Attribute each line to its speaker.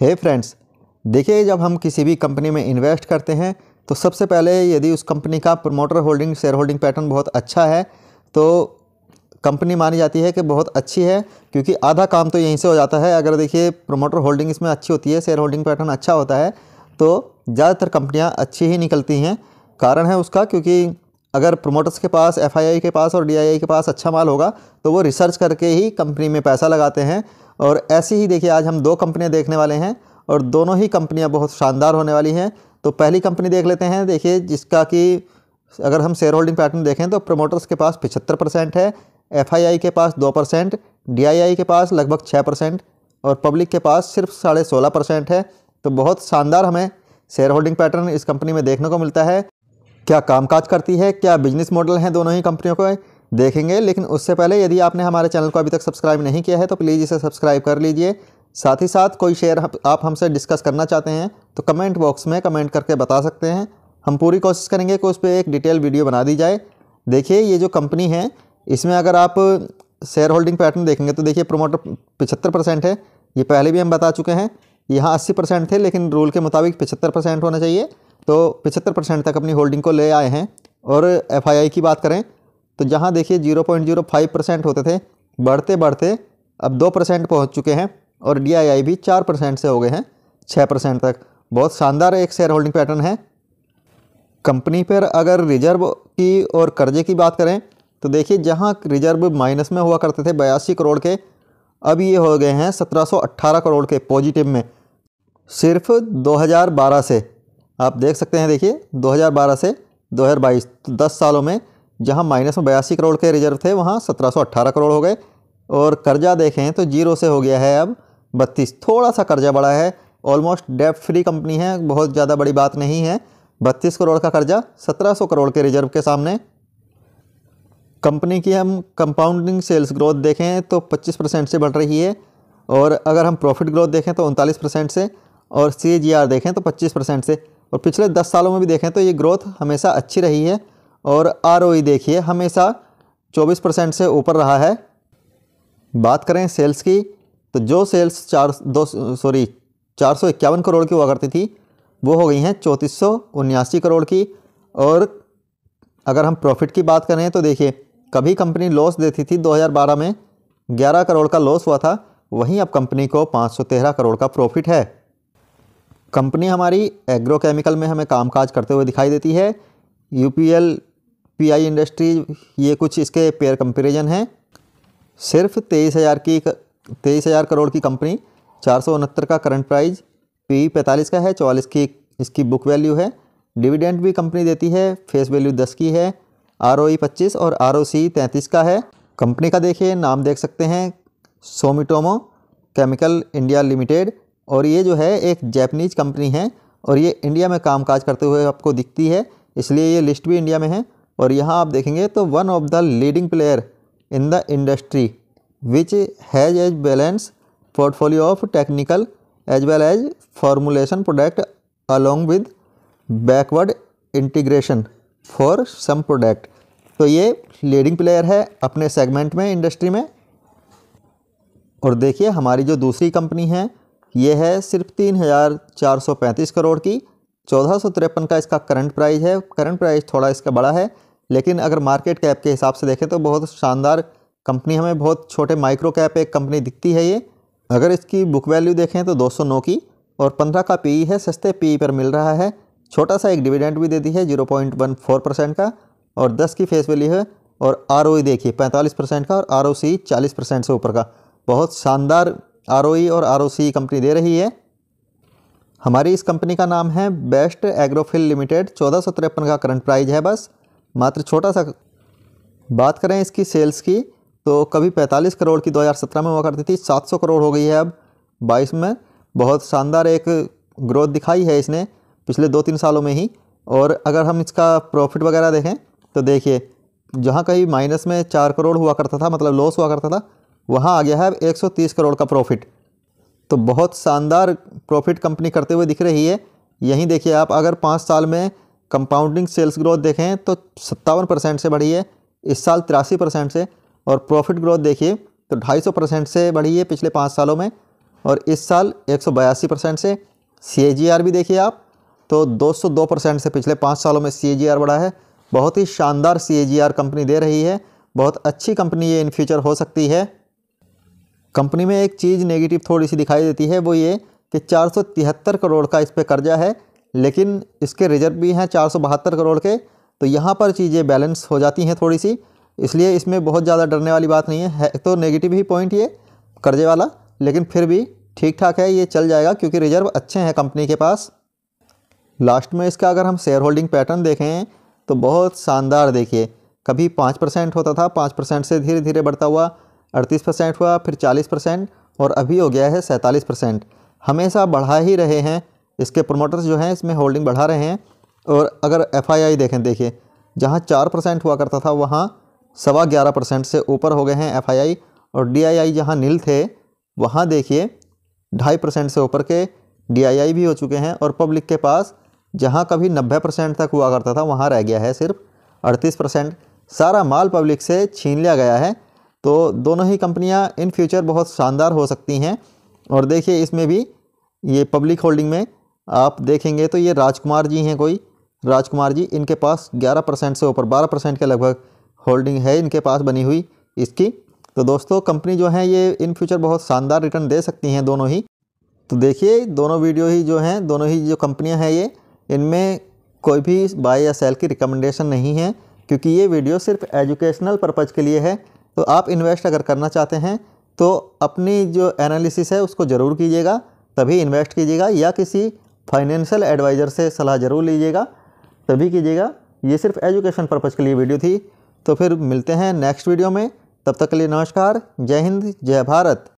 Speaker 1: हे friends देखिए जब हम किसी भी कंपनी में इन्वेस्ट करते हैं तो सबसे पहले यदि उस कंपनी का promoter holding share holding pattern बहुत अच्छा है तो कंपनी मानी जाती है कि बहुत अच्छी है क्योंकि आधा काम तो यहीं से हो जाता है अगर देखिए प्रमोटर होल्डिंग इसमें अच्छी होती है शेयर होल्डिंग पैटर्न अच्छा होता है तो ज़्यादातर कंपनियाँ अच्छी ही निकलती हैं कारण है उसका क्योंकि अगर प्रमोटर्स के पास एफ के पास और डी के पास अच्छा माल होगा तो वो रिसर्च करके ही कंपनी में पैसा लगाते हैं और ऐसी ही देखिए आज हम दो कंपनियां देखने वाले हैं और दोनों ही कंपनियां बहुत शानदार होने वाली हैं तो पहली कंपनी देख लेते हैं देखिए जिसका कि अगर हम शेयर होल्डिंग पैटर्न देखें तो प्रोमोटर्स के पास पिछहत्तर परसेंट है एफ के पास दो परसेंट डी के पास लगभग छः परसेंट और पब्लिक के पास सिर्फ साढ़े सोलह परसेंट है तो बहुत शानदार हमें शेयर होल्डिंग पैटर्न इस कंपनी में देखने को मिलता है क्या कामकाज करती है क्या बिजनेस मॉडल हैं दोनों ही कंपनियों का देखेंगे लेकिन उससे पहले यदि आपने हमारे चैनल को अभी तक सब्सक्राइब नहीं किया है तो प्लीज़ इसे सब्सक्राइब कर लीजिए साथ ही साथ कोई शेयर आप हमसे डिस्कस करना चाहते हैं तो कमेंट बॉक्स में कमेंट करके बता सकते हैं हम पूरी कोशिश करेंगे कि उस पर एक डिटेल वीडियो बना दी जाए देखिए ये जो कंपनी है इसमें अगर आप शेयर होल्डिंग पैटर्न देखेंगे तो देखिए प्रोमोटर पिछहत्तर परसेंट है ये पहले भी हम बता चुके हैं यहाँ अस्सी परसेंट थे लेकिन रूल के मुताबिक पिछहत्तर परसेंट होना चाहिए तो पचहत्तर परसेंट तक अपनी होल्डिंग को ले आए हैं और एफ की बात करें तो जहाँ देखिए zero point zero five percent होते थे बढ़ते बढ़ते अब दो परसेंट पहुँच चुके हैं और डी भी चार परसेंट से हो गए हैं छः परसेंट तक बहुत शानदार एक शेयर होल्डिंग पैटर्न है कंपनी पर अगर रिजर्व की और कर्जे की बात करें तो देखिए जहाँ रिजर्व माइनस में हुआ करते थे बयासी करोड़ के अब ये हो गए हैं अट्ठारह करोड़ के पॉजिटिव में सिर्फ 2012 से आप देख सकते हैं देखिए 2012 से 2022 10 सालों में जहां माइनस में बयासी करोड़ के रिजर्व थे वहां 1718 करोड़ हो गए और कर्जा देखें तो जीरो से हो गया है अब बत्तीस थोड़ा सा कर्जा बढ़ा है ऑलमोस्ट डेप फ्री कंपनी है बहुत ज़्यादा बड़ी बात नहीं है बत्तीस करोड़ का कर्जा सत्रह करोड़ के रिजर्व के सामने कंपनी की हम कंपाउंडिंग सेल्स ग्रोथ देखें तो 25 परसेंट से बढ़ रही है और अगर हम प्रॉफिट ग्रोथ देखें तो उनतालीस परसेंट से और सी देखें तो पच्चीस परसेंट से और पिछले दस सालों में भी देखें तो ये ग्रोथ हमेशा अच्छी रही है और आर e देखिए हमेशा चौबीस परसेंट से ऊपर रहा है बात करें सेल्स की तो जो सेल्स चार दो सॉरी चार सौ इक्यावन करोड़ की हुआ करती थी वो हो गई हैं चौंतीस सौ उन्यासी करोड़ की और अगर हम प्रॉफिट की बात करें तो देखिए कभी कंपनी लॉस देती थी 2012 में 11 करोड़ का लॉस हुआ था वहीं अब कंपनी को 513 करोड़ का प्रॉफिट है कंपनी हमारी एग्रोकेमिकल में हमें कामकाज करते हुए दिखाई देती है U P L P I industry ये कुछ इसके पेयर कंपेरिजन हैं सिर्फ तेईस हज़ार की तेईस हज़ार करोड़ की कंपनी चार सौ उनहत्तर का करंट प्राइस पी पैंतालीस का है चौवालीस की इसकी बुक वैल्यू है डिविडेंड भी कंपनी देती है फेस वैल्यू दस की है आर ओ ई पच्चीस और आर ओ सी तैंतीस का है कंपनी का देखिए नाम देख सकते हैं सोमिटोमो केमिकल इंडिया लिमिटेड और ये जो है एक जैपनीज कंपनी है और ये इंडिया में काम काज करते हुए आपको दिखती है इसलिए ये लिस्ट भी इंडिया में है और यहाँ आप देखेंगे तो one of the leading player in the industry which has as balance portfolio of technical as well as formulation product along with backward integration for some product तो ये लीडिंग प्लेयर है अपने सेगमेंट में इंडस्ट्री में और देखिए हमारी जो दूसरी कंपनी है ये है सिर्फ तीन हज़ार चार सौ पैंतीस करोड़ की चौदह सौ तिरपन का इसका करंट प्राइस है करंट प्राइस थोड़ा इसका बड़ा है लेकिन अगर मार्केट कैप के हिसाब से देखें तो बहुत शानदार कंपनी हमें बहुत छोटे माइक्रो कैप एक कंपनी दिखती है ये अगर इसकी बुक वैल्यू देखें तो नौ की और पंद्रह का पी e है सस्ते पी e पर मिल रहा है छोटा सा एक डिविडेंड भी देती है फोर परसेंट का और दस की फेस वैल्यू है और आर e देखिए पैंतालीस परसेंट का और आर ओ चालीस परसेंट से ऊपर का बहुत शानदार आर और आर कंपनी दे रही है हमारी इस कंपनी का नाम है बेस्ट एग्रोफिल लिमिटेड चौदह सौ तिरपन का करंट प्राइज है बस मात्र छोटा सा बात करें इसकी सेल्स की तो कभी 45 करोड़ की 2017 में हुआ करती थी 700 करोड़ हो गई है अब 22 में बहुत शानदार एक ग्रोथ दिखाई है इसने पिछले दो तीन सालों में ही और अगर हम इसका प्रॉफिट वगैरह देखें तो देखिए जहाँ कहीं माइनस में चार करोड़ हुआ करता था मतलब लॉस हुआ करता था वहाँ आ गया है 130 करोड़ का प्रॉफिट तो बहुत शानदार प्रॉफिट कंपनी करते हुए दिख रही है यहीं देखिए आप अगर पाँच साल में कंपाउंडिंग सेल्स ग्रोथ देखें तो सत्तावन परसेंट से बढ़ी है इस साल तिरासी परसेंट से और प्रॉफिट ग्रोथ देखिए तो ढाई सौ परसेंट से बढ़ी है पिछले पाँच सालों में और इस साल एक सौ बयासी परसेंट से सी भी देखिए आप तो दो सौ दो परसेंट से पिछले पाँच सालों में सी बढ़ा है बहुत ही शानदार सी कंपनी दे रही है बहुत अच्छी कंपनी ये इन फ्यूचर हो सकती है कंपनी में एक चीज़ नेगेटिव थोड़ी सी दिखाई देती है वो ये कि चार करोड़ का इस पर कर्जा है लेकिन इसके रिजर्व भी हैं चार करोड़ के तो यहाँ पर चीज़ें बैलेंस हो जाती हैं थोड़ी सी इसलिए इसमें बहुत ज़्यादा डरने वाली बात नहीं है, है तो नेगेटिव ही पॉइंट ये कर्जे वाला लेकिन फिर भी ठीक ठाक है ये चल जाएगा क्योंकि रिजर्व अच्छे हैं कंपनी के पास लास्ट में इसका अगर हम शेयर होल्डिंग पैटर्न देखें तो बहुत शानदार देखिए कभी पाँच परसेंट होता था पाँच परसेंट से धीरे धीरे बढ़ता हुआ अड़तीस परसेंट हुआ फिर चालीस परसेंट और अभी हो गया है सैंतालीस परसेंट हमेशा बढ़ा ही रहे हैं इसके प्रमोटर्स जो हैं इसमें होल्डिंग बढ़ा रहे हैं और अगर एफआईआई देखें देखिए जहाँ चार परसेंट हुआ करता था वहाँ सवा ग्यारह परसेंट से ऊपर हो गए हैं एफआईआई और डीआईआई जहाँ नील थे वहाँ देखिए ढाई परसेंट से ऊपर के डी भी हो चुके हैं और पब्लिक के पास जहाँ कभी नब्बे परसेंट तक हुआ करता था वहाँ रह गया है सिर्फ अड़तीस परसेंट सारा माल पब्लिक से छीन लिया गया है तो दोनों ही कंपनियां इन फ्यूचर बहुत शानदार हो सकती हैं और देखिए इसमें भी ये पब्लिक होल्डिंग में आप देखेंगे तो ये राजकुमार जी हैं कोई राजकुमार जी इनके पास 11 परसेंट से ऊपर 12 परसेंट के लगभग होल्डिंग है इनके पास बनी हुई इसकी तो दोस्तों कंपनी जो है ये इन फ्यूचर बहुत शानदार रिटर्न दे सकती हैं दोनों ही तो देखिए दोनों वीडियो ही जो हैं दोनों ही जो कंपनियां हैं ये इनमें कोई भी बाय या सेल की रिकमेंडेशन नहीं है क्योंकि ये वीडियो सिर्फ एजुकेशनल पर्पज़ के लिए है तो आप इन्वेस्ट अगर करना चाहते हैं तो अपनी जो एनालिसिस है उसको ज़रूर कीजिएगा तभी इन्वेस्ट कीजिएगा या किसी फाइनेंशियल एडवाइज़र से सलाह ज़रूर लीजिएगा तभी कीजिएगा ये सिर्फ एजुकेशन पर्पज़ के लिए वीडियो थी तो फिर मिलते हैं नेक्स्ट वीडियो में तब तक के लिए नमस्कार जय हिंद जय भारत